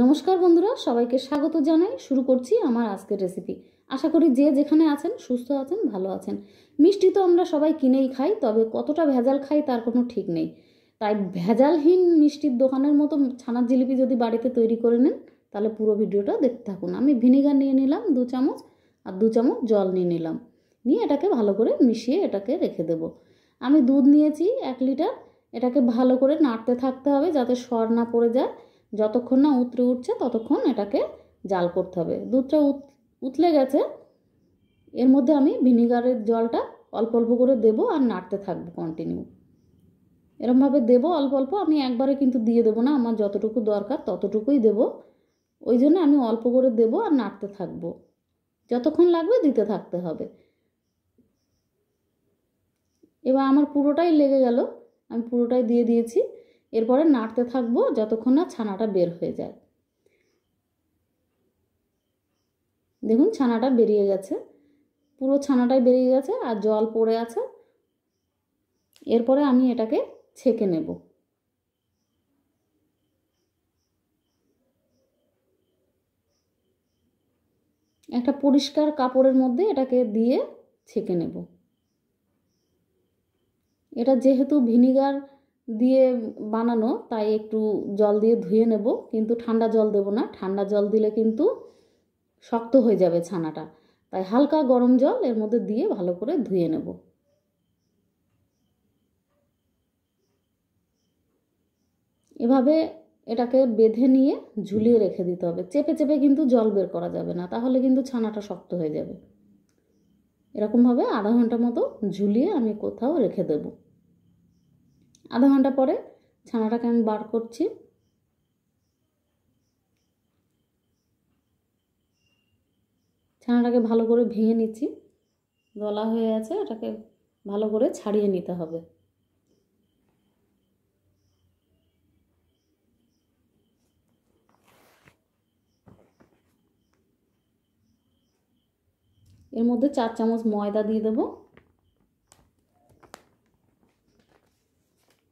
নমস্কার বন্ধুরা সবাইকে স্বাগত জানাই শুরু করছি আমার আজকের রেসিপি আশা করি যে যেখানে আছেন সুস্থ আছেন ভালো আছেন মিষ্টি তো আমরা সবাই কিনেই খাই তবে কতটা ভেজাল খাই তার কোনো ঠিক নেই তাই ভেজালহীন মিষ্টির দোকানের মতো ছানার জিলিপি যদি বাড়িতে তৈরি করে নেন তাহলে পুরো ভিডিওটা দেখতে থাকুন আমি ভিনেগার নিয়ে নিলাম দু চামচ আর দু চামচ জল নিয়ে নিলাম নিয়ে এটাকে ভালো করে মিশিয়ে এটাকে রেখে দেব আমি দুধ নিয়েছি এক লিটার এটাকে ভালো করে নাড়তে থাকতে হবে যাতে সর না পড়ে যায় যতক্ষণ না উতরে উঠছে ততক্ষণ এটাকে জাল করতে হবে দুধটা উতলে গেছে এর মধ্যে আমি ভিনিগারের জলটা অল্প অল্প করে দেব আর নাড়তে থাকবো কন্টিনিউ এরমভাবে দেবো অল্প অল্প আমি একবারে কিন্তু দিয়ে দেবো না আমার যতটুকু দরকার ততটুকুই দেব ওই জন্য আমি অল্প করে দেব আর নাড়তে থাকবো যতক্ষণ লাগবে দিতে থাকতে হবে এবার আমার পুরোটাই লেগে গেল আমি পুরোটাই দিয়ে দিয়েছি এরপরে নাড়তে থাকবো যতক্ষণ না ছানাটা বের হয়ে যায় দেখুন ছানাটা বেরিয়ে গেছে পুরো ছানাটাই বেরিয়ে গেছে আর জল পড়ে আছে এরপরে আমি এটাকে ছেঁকে নেব একটা পরিষ্কার কাপড়ের মধ্যে এটাকে দিয়ে ছেঁকে নেব এটা যেহেতু ভিনিগার দিয়ে বানানো তাই একটু জল দিয়ে ধুয়ে নেব কিন্তু ঠান্ডা জল দেব না ঠান্ডা জল দিলে কিন্তু শক্ত হয়ে যাবে ছানাটা তাই হালকা গরম জল এর মধ্যে দিয়ে ভালো করে ধুয়ে নেব এভাবে এটাকে বেঁধে নিয়ে ঝুলিয়ে রেখে দিতে হবে চেপে চেপে কিন্তু জল বের করা যাবে না তাহলে কিন্তু ছানাটা শক্ত হয়ে যাবে এরকমভাবে আধা ঘন্টা মতো ঝুলিয়ে আমি কোথাও রেখে দেবো আধা ঘন্টা পরে ছানাটাকে আমি বার করছি ছানাটাকে ভালো করে ভেঙে নিচ্ছি গলা হয়ে আছে এটাকে ভালো করে ছাড়িয়ে নিতে হবে এর মধ্যে চার চামচ ময়দা দিয়ে দেবো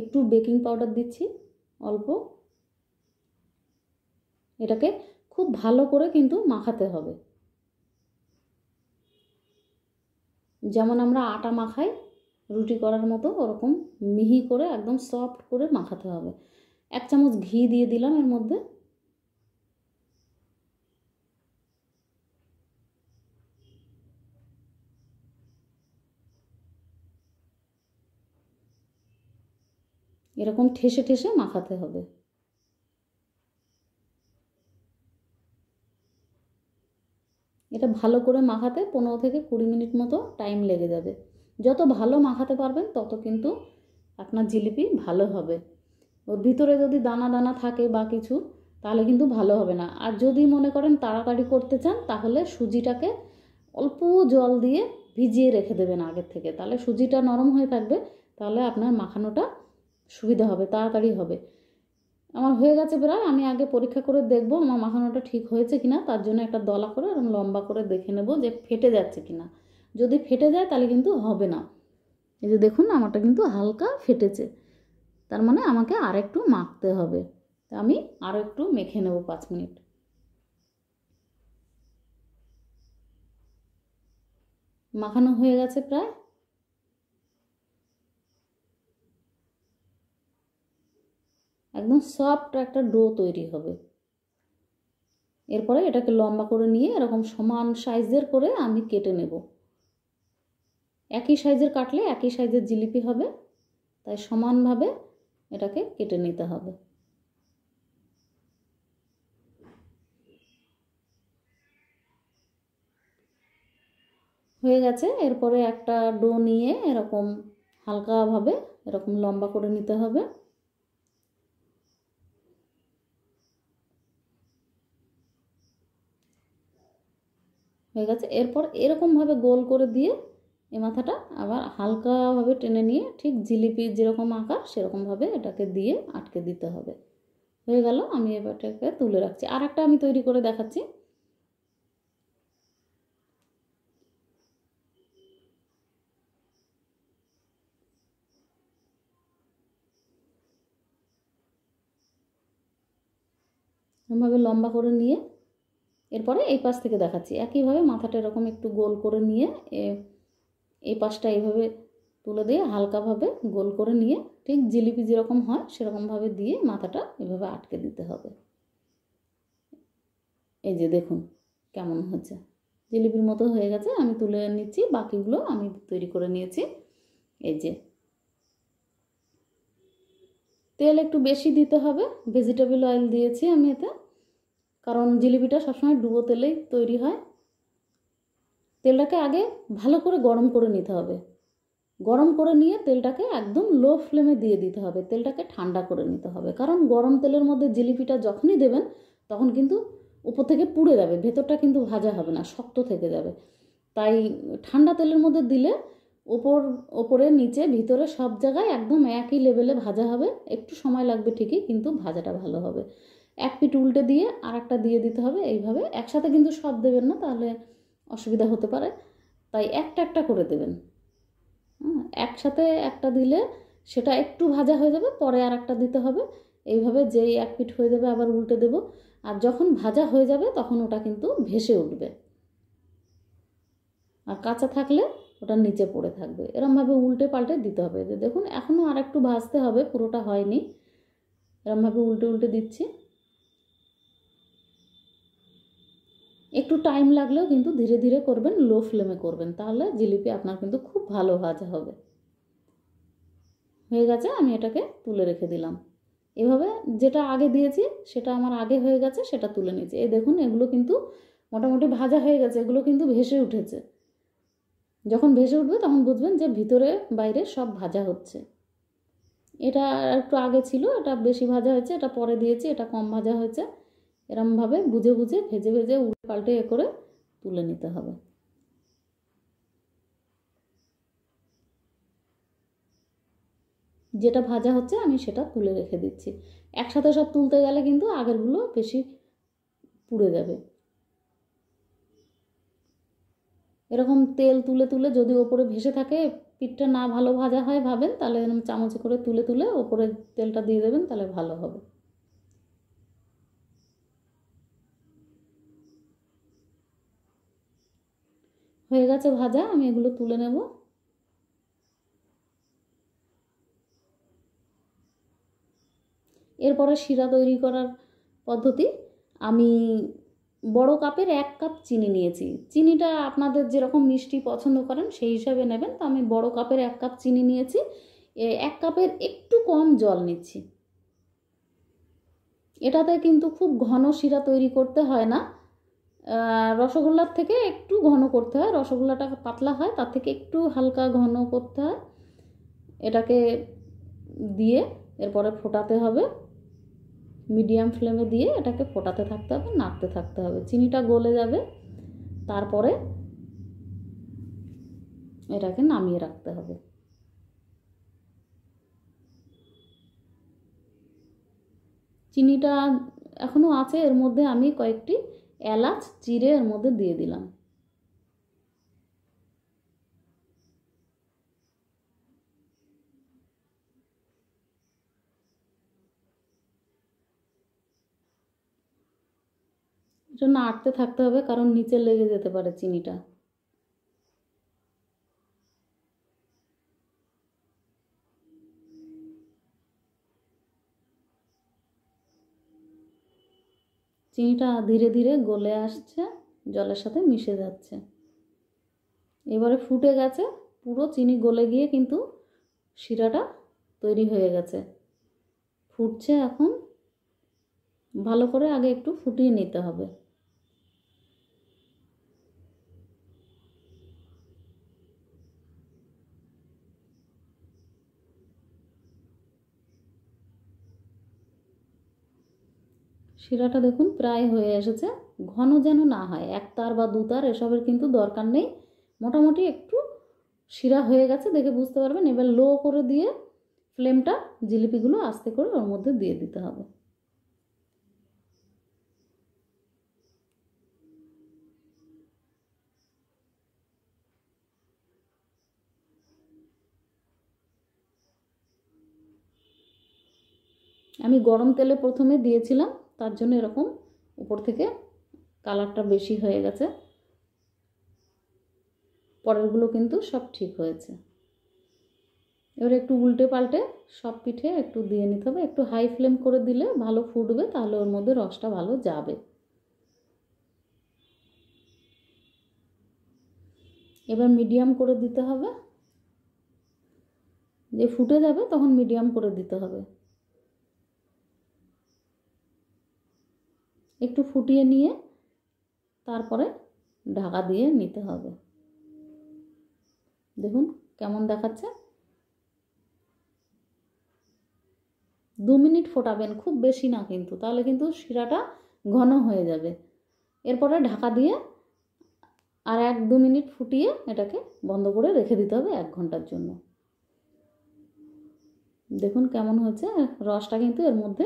একটু বেকিং পাউডার দিচ্ছি অল্প এটাকে খুব ভালো করে কিন্তু মাখাতে হবে যেমন আমরা আটা মাখাই রুটি করার মতো ওরকম মিহি করে একদম সফট করে মাখাতে হবে এক চামচ ঘি দিয়ে দিলাম এর মধ্যে এরকম ঠেসে ঠেসে মাখাতে হবে এটা ভালো করে মাখাতে পনেরো থেকে কুড়ি মিনিট মতো টাইম লেগে যাবে যত ভালো মাখাতে পারবেন তত কিন্তু আপনার জিলিপি ভালো হবে ওর ভিতরে যদি দানা দানা থাকে বা কিছু তাহলে কিন্তু ভালো হবে না আর যদি মনে করেন তাড়াতাড়ি করতে চান তাহলে সুজিটাকে অল্প জল দিয়ে ভিজিয়ে রেখে দেবেন আগের থেকে তাহলে সুজিটা নরম হয়ে থাকবে তাহলে আপনার মাখানোটা সুবিধা হবে তাড়াতাড়ি হবে আমার হয়ে গেছে প্রায় আমি আগে পরীক্ষা করে দেখবো আমার মাখানোটা ঠিক হয়েছে কি না তার জন্য একটা দলা করে এরকম লম্বা করে দেখে নেব যে ফেটে যাচ্ছে কিনা যদি ফেটে যায় তাহলে কিন্তু হবে না এই যে দেখুন আমারটা কিন্তু হালকা ফেটেছে তার মানে আমাকে আর একটু মাখতে হবে আমি আরও একটু মেখে নেব পাঁচ মিনিট মাখানো হয়ে গেছে প্রায় একদম সফট একটা ডো তৈরি হবে এরপরে এটাকে লম্বা করে নিয়ে এরকম সমান সাইজের করে আমি কেটে নেব একই সাইজের কাটলে একই সাইজের জিলিপি হবে তাই সমানভাবে এটাকে কেটে নিতে হবে হয়ে গেছে এরপরে একটা ডো নিয়ে এরকম হালকাভাবে এরকম লম্বা করে নিতে হবে হয়ে গেছে এরপর এরকমভাবে গোল করে দিয়ে এ মাথাটা আবার হালকাভাবে টেনে নিয়ে ঠিক জিলিপি যেরকম আঁকা সেরকমভাবে এটাকে দিয়ে আটকে দিতে হবে হয়ে গেল আমি এবারটাকে তুলে রাখছি আর একটা আমি তৈরি করে দেখাচ্ছি এরমভাবে লম্বা করে নিয়ে এরপরে এই পাশ থেকে দেখাচ্ছি একইভাবে মাথাটা এরকম একটু গোল করে নিয়ে এই পাশটা এইভাবে তুলে দিয়ে হালকাভাবে গোল করে নিয়ে ঠিক জিলিপি যেরকম হয় সেরকমভাবে দিয়ে মাথাটা এভাবে আটকে দিতে হবে এই যে দেখুন কেমন হচ্ছে জিলিপির মতো হয়ে গেছে আমি তুলে নিচ্ছি বাকিগুলো আমি তৈরি করে নিয়েছি এই যে তেল একটু বেশি দিতে হবে ভেজিটেবল অয়েল দিয়েছি আমি এতে কারণ জিলিপিটা সবসময় ডুবো তেলেই তৈরি হয় তেলটাকে আগে ভালো করে গরম করে নিতে হবে গরম করে নিয়ে তেলটাকে একদম লো ফ্লেমে দিয়ে দিতে হবে তেলটাকে ঠান্ডা করে নিতে হবে কারণ গরম তেলের মধ্যে জিলিপিটা যখনই দেবেন তখন কিন্তু উপর থেকে পুড়ে যাবে ভেতরটা কিন্তু ভাজা হবে না শক্ত থেকে যাবে তাই ঠান্ডা তেলের মধ্যে দিলে ওপর ওপরে নিচে ভিতরে সব জায়গায় একদম একই লেভেলে ভাজা হবে একটু সময় লাগবে ঠিকই কিন্তু ভাজাটা ভালো হবে এক পিঠ উল্টে দিয়ে আর একটা দিয়ে দিতে হবে এইভাবে একসাথে কিন্তু সব দেবেন না তাহলে অসুবিধা হতে পারে তাই একটা একটা করে দেবেন একসাথে একটা দিলে সেটা একটু ভাজা হয়ে যাবে পরে আর একটা দিতে হবে এইভাবে যেই এক পিঠ হয়ে যাবে আবার উল্টে দেব আর যখন ভাজা হয়ে যাবে তখন ওটা কিন্তু ভেসে উঠবে আর কাঁচা থাকলে ওটা নিচে পড়ে থাকবে এরমভাবে উল্টে পাল্টে দিতে হবে যে দেখুন এখনও আর একটু ভাজতে হবে পুরোটা হয়নি এরমভাবে উল্টে উল্টে দিচ্ছি একটু টাইম লাগলেও কিন্তু ধীরে ধীরে করবেন লো ফ্লেমে করবেন তাহলে জিলিপি আপনার কিন্তু খুব ভালো ভাজা হবে হয়ে গেছে আমি এটাকে তুলে রেখে দিলাম এভাবে যেটা আগে দিয়েছি সেটা আমার আগে হয়ে গেছে সেটা তুলে নিয়েছি এই দেখুন এগুলো কিন্তু মোটামুটি ভাজা হয়ে গেছে এগুলো কিন্তু ভেসে উঠেছে যখন ভেসে উঠবে তখন বুঝবেন যে ভিতরে বাইরে সব ভাজা হচ্ছে এটা একটু আগে ছিল এটা বেশি ভাজা হয়েছে এটা পরে দিয়েছি এটা কম ভাজা হয়েছে এরমভাবে বুঝে বুঝে ভেজে ভেজে উল্টে পাল্টে এ করে তুলে নিতে হবে যেটা ভাজা হচ্ছে আমি সেটা তুলে রেখে দিচ্ছি একসাথে সব তুলতে গেলে কিন্তু আগেরগুলো বেশি পুড়ে যাবে এরকম তেল তুলে তুলে যদি ওপরে ভেসে থাকে পিঠটা না ভালো ভাজা হয় ভাবেন তাহলে এরকম চামচ করে তুলে তুলে ওপরে তেলটা দিয়ে দেবেন তাহলে ভালো হবে হয়ে গেছে ভাজা আমি এগুলো তুলে নেব এরপরে শিরা তৈরি করার পদ্ধতি আমি বড় কাপের এক কাপ চিনি নিয়েছি চিনিটা আপনাদের যেরকম মিষ্টি পছন্দ করেন সেই হিসাবে নেবেন তো আমি বড় কাপের এক কাপ চিনি নিয়েছি এক কাপের একটু কম জল নিচ্ছি এটাতে কিন্তু খুব ঘন শিরা তৈরি করতে হয় না রসগোল্লার থেকে একটু ঘন করতে হয় রসগোল্লাটা পাতলা হয় তার থেকে একটু হালকা ঘন করতে হয় এটাকে দিয়ে এরপরে ফোটাতে হবে মিডিয়াম ফ্লেমে দিয়ে এটাকে ফোটাতে থাকতে হবে নাড়তে থাকতে হবে চিনিটা গলে যাবে তারপরে এটাকে নামিয়ে রাখতে হবে চিনিটা এখনও আছে এর মধ্যে আমি কয়েকটি এলাচ চিরে এর মধ্যে দিয়ে দিলাম জন্য আটতে থাকতে হবে কারণ নিচে লেগে যেতে পারে চিনিটা চিনিটা ধীরে ধীরে গলে আসছে জলের সাথে মিশে যাচ্ছে এবারে ফুটে গেছে পুরো চিনি গলে গিয়ে কিন্তু শিরাটা তৈরি হয়ে গেছে ফুটছে এখন ভালো করে আগে একটু ফুটিয়ে নিতে হবে শিরাটা দেখুন প্রায় হয়ে এসেছে ঘন যেন না হয় এক তার বা দু তার এসবের কিন্তু দরকার নেই মোটামুটি একটু শিরা হয়ে গেছে দেখে বুঝতে পারবেন এবার লো করে দিয়ে ফ্লেমটা জিলিপিগুলো আস্তে করে ওর মধ্যে দিয়ে দিতে হবে আমি গরম তেলে প্রথমে দিয়েছিলাম তার জন্য এরকম উপর থেকে কালারটা বেশি হয়ে গেছে পরেরগুলো কিন্তু সব ঠিক হয়েছে এবার একটু উল্টে পাল্টে সব পিঠে একটু দিয়ে নিতে হবে একটু হাই ফ্লেম করে দিলে ভালো ফুটবে তাহলে ওর মধ্যে রসটা ভালো যাবে এবার মিডিয়াম করে দিতে হবে যে ফুটে যাবে তখন মিডিয়াম করে দিতে হবে একটু ফুটিয়ে নিয়ে তারপরে ঢাকা দিয়ে নিতে হবে দেখুন কেমন দেখাচ্ছে দু মিনিট ফোটাবেন খুব বেশি না কিন্তু তাহলে কিন্তু শিরাটা ঘন হয়ে যাবে এরপরে ঢাকা দিয়ে আর এক দু মিনিট ফুটিয়ে এটাকে বন্ধ করে রেখে দিতে হবে এক ঘন্টার জন্য দেখুন কেমন হয়েছে রসটা কিন্তু এর মধ্যে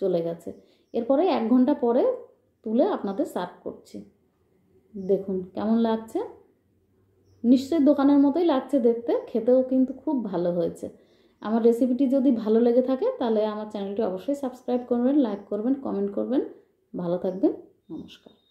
চলে গেছে এরপরে এক ঘন্টা পরে তুলে আপনাদের সার্ভ করছি দেখুন কেমন লাগছে নিশ্চয়ই দোকানের মতোই লাগছে দেখতে খেতেও কিন্তু খুব ভালো হয়েছে আমার রেসিপিটি যদি ভালো লেগে থাকে তাহলে আমার চ্যানেলটি অবশ্যই সাবস্ক্রাইব করবেন লাইক করবেন কমেন্ট করবেন ভালো থাকবেন নমস্কার